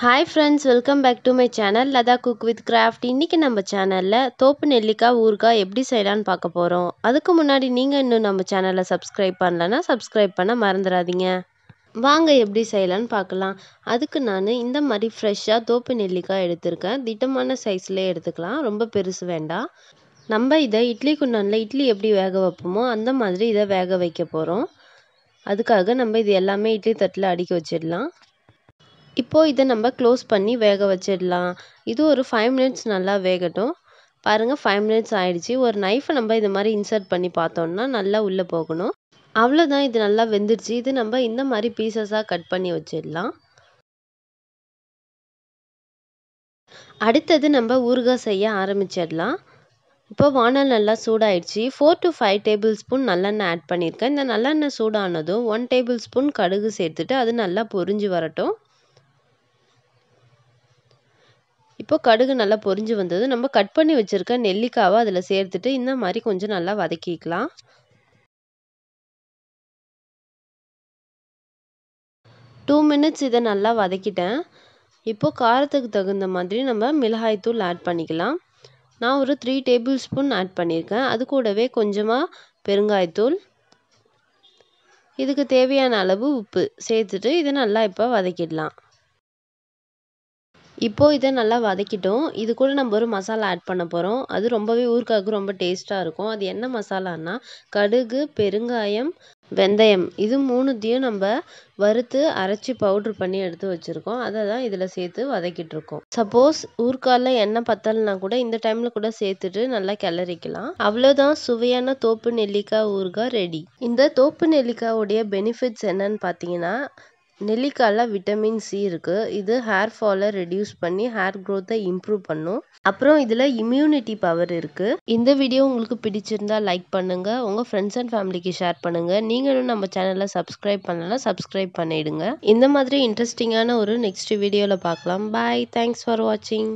hi friends welcome back to my channel Latha cook with craft இன்றைக்கி நம்ம சேனலில் தோப்பு நெல்லிக்காய் ஊறுகாய் எப்படி செய்யலான்னு பார்க்க போகிறோம் அதுக்கு முன்னாடி நீங்கள் இன்னும் நம்ம சேனலை சப்ஸ்கிரைப் பண்ணலன்னா சப்ஸ்கிரைப் பண்ண மறந்துடாதீங்க வாங்க எப்படி செய்யலான்னு பார்க்கலாம் அதுக்கு நான் இந்த மாதிரி ஃப்ரெஷ்ஷாக தோப்பு நெல்லிக்காய் எடுத்திருக்கேன் திட்டமான சைஸ்லேயே எடுத்துக்கலாம் ரொம்ப பெருசு வேண்டாம் நம்ம இதை இட்லி குண்டானில் இட்லி எப்படி வேக வைப்போமோ அந்த மாதிரி இதை வேக வைக்க போகிறோம் அதுக்காக நம்ம இது எல்லாமே இட்லி தட்டில் அடுக்கி வச்சிடலாம் இப்போது இதை நம்ம க்ளோஸ் பண்ணி வேக வச்சிடலாம் இது ஒரு ஃபைவ் மினிட்ஸ் நல்லா வேகட்டும் பாருங்கள் ஃபைவ் மினிட்ஸ் ஆயிடுச்சு ஒரு நைஃபை நம்ம இது மாதிரி இன்சர்ட் பண்ணி பார்த்தோம்னா நல்லா உள்ளே போகணும் அவ்வளோதான் இது நல்லா வெந்துடுச்சு இது நம்ம இந்த மாதிரி பீசஸாக கட் பண்ணி வச்சிடலாம் அடுத்தது நம்ம ஊறுகாய் செய்ய ஆரம்பிச்சிடலாம் இப்போ வானல் நல்லா சூடாயிடுச்சு four to five tablespoon நல்லெண்ணெய் ஆட் பண்ணியிருக்கேன் இந்த நல்லெண்ணெய் சூடானதும் ஒன் டேபிள் ஸ்பூன் கடுகு சேர்த்துட்டு அது நல்லா பொரிஞ்சு வரட்டும் இப்போ கடுகு நல்லா பொரிஞ்சு வந்தது நம்ம கட் பண்ணி வச்சுருக்க நெல்லிக்காவை அதில் சேர்த்துட்டு இந்த மாதிரி கொஞ்சம் நல்லா வதக்கிக்கலாம் டூ மினிட்ஸ் இதை நல்லா வதக்கிட்டேன் இப்போது காரத்துக்கு தகுந்த மாதிரி நம்ம மிளகாய்த்தூள் ஆட் பண்ணிக்கலாம் நான் ஒரு த்ரீ டேபிள் ஸ்பூன் ஆட் பண்ணியிருக்கேன் அது கூடவே கொஞ்சமாக பெருங்காயத்தூள் இதுக்கு தேவையான அளவு உப்பு சேர்த்துட்டு இதை நல்லா இப்போ வதக்கிடலாம் இப்போது இதை நல்லா வதக்கிட்டோம் இது கூட நம்ம ஒரு மசாலா ஆட் பண்ண போகிறோம் அது ரொம்பவே ஊறுகாய்க்கு ரொம்ப டேஸ்ட்டாக இருக்கும் அது என்ன மசாலானா கடுகு பெருங்காயம் வெந்தயம் இது மூணுத்தையும் நம்ம வறுத்து அரைச்சி பவுட்ரு பண்ணி எடுத்து வச்சுருக்கோம் அதை தான் இதில் சேர்த்து வதக்கிட்டுருக்கோம் சப்போஸ் ஊர்க்காலில் எண்ணெய் பத்தலைனா கூட இந்த டைமில் கூட சேர்த்துட்டு நல்லா கிளறிக்கலாம் அவ்வளோதான் சுவையான தோப்பு நெல்லிக்காய் ஊறுகாய் ரெடி இந்த தோப்பு நெல்லிக்காயுடைய பெனிஃபிட்ஸ் என்னன்னு பார்த்தீங்கன்னா நெல்லிக்காயில் விட்டமின் சி இருக்குது இது ஹேர் ஃபாலை ரெடியூஸ் பண்ணி ஹேர் க்ரோத்தை இம்ப்ரூவ் பண்ணும் அப்புறம் இதில் இம்யூனிட்டி பவர் இருக்குது இந்த வீடியோ உங்களுக்கு பிடிச்சிருந்தா லைக் பண்ணுங்கள் உங்கள் ஃப்ரெண்ட்ஸ் அண்ட் ஃபேமிலிக்கு ஷேர் பண்ணுங்கள் நீங்களும் நம்ம சேனலை சப்ஸ்கிரைப் பண்ணலாம் சப்ஸ்கிரைப் பண்ணிடுங்க இந்த மாதிரி இன்ட்ரெஸ்டிங்கான ஒரு நெக்ஸ்ட் வீடியோவில் பார்க்கலாம் பாய் தேங்க்ஸ் ஃபார் வாட்சிங்